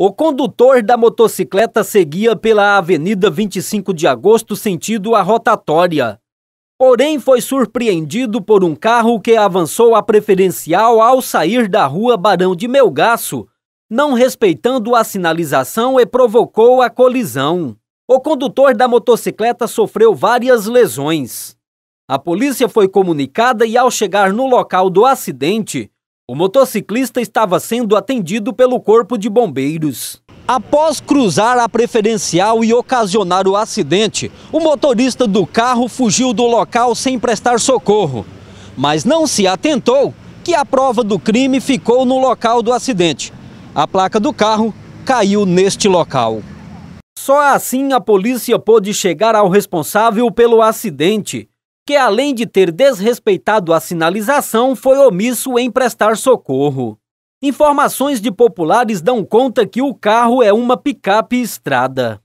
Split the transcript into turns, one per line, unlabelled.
O condutor da motocicleta seguia pela Avenida 25 de Agosto, sentido a rotatória. Porém, foi surpreendido por um carro que avançou a preferencial ao sair da rua Barão de Melgaço, não respeitando a sinalização e provocou a colisão. O condutor da motocicleta sofreu várias lesões. A polícia foi comunicada e, ao chegar no local do acidente, o motociclista estava sendo atendido pelo Corpo de Bombeiros. Após cruzar a preferencial e ocasionar o acidente, o motorista do carro fugiu do local sem prestar socorro. Mas não se atentou que a prova do crime ficou no local do acidente. A placa do carro caiu neste local. Só assim a polícia pôde chegar ao responsável pelo acidente que além de ter desrespeitado a sinalização, foi omisso em prestar socorro. Informações de populares dão conta que o carro é uma picape estrada.